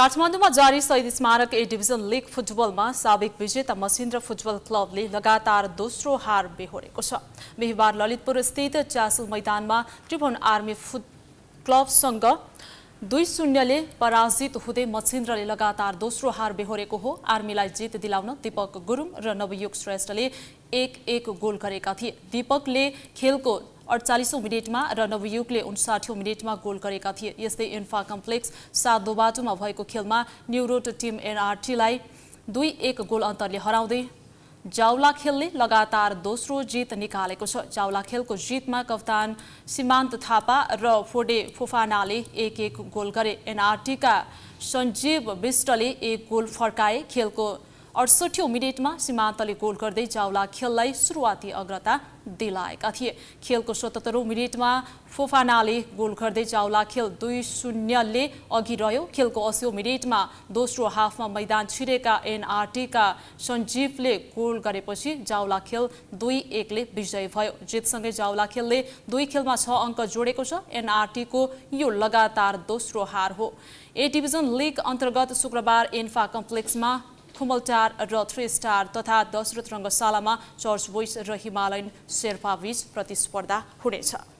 काठमाडौँमा जारी शहीद स्मारक ए डिभिजन लिग फुटबलमा साबिक विजेता मसिन्द्र फुटबल क्लबले लगातार दोस्रो हार बेहोरेको छ बिहिबार ललितपुर स्थित च्यासल मैदानमा त्रिभुवन आर्मी फुट क्लबसँग दुई शून्यले पराजित हुँदै मसिन्द्रले लगातार दोस्रो हार बेहोरेको हो आर्मीलाई जित दिलाउन दीपक गुरुङ र नवयुग श्रेष्ठले एक एक गोल गरेका थिए दीपकले खेलको अडचालिसौँ मिनटमा र नवयुगले उन्साठी मिनटमा गोल गरेका थिए यस्तै इन्फा कम्प्लेक्स सात दोबाटोमा भएको खेलमा न्युरोट टिम एनआरटीलाई दुई एक गोल अन्तरले हराउँदै जाउला खेलले लगातार दोस्रो जित निकालेको छ जाउला खेलको जितमा कप्तान सीमान्त थापा र फोडे फोफानाले एक एक गोल गरे एनआरटीका सञ्जीव विष्टले एक गोल फर्काए खेलको अडसठी मिनेटमा सीमान्तले गोल गर्दै जावला खेललाई सुरुवाती अग्रता दिलाएका थिए खेलको सतहत्तरौँ मिनेटमा फोफानाले गोल गर्दै जावला खेल दुई शून्यले अघि रह्यो खेलको अस्यौँ मिनेटमा दोस्रो हाफमा मैदान छिरेका एनआरटीका सञ्जीवले गोल गरेपछि जाउला खेल दुई एकले विजय भयो जितसँगै जाउला खेलले दुई खेलमा छ अङ्क जोडेको छ एनआरटीको यो लगातार दोस्रो हार हो ए डिभिजन लिग अन्तर्गत शुक्रबार एन्फा कम्प्लेक्समा खुमलटार र थ्री स्टार तथा दशरथ रङ्गशालामा चर्च बोइस र हिमालयन शेर्पाबीच प्रतिस्पर्धा हुनेछ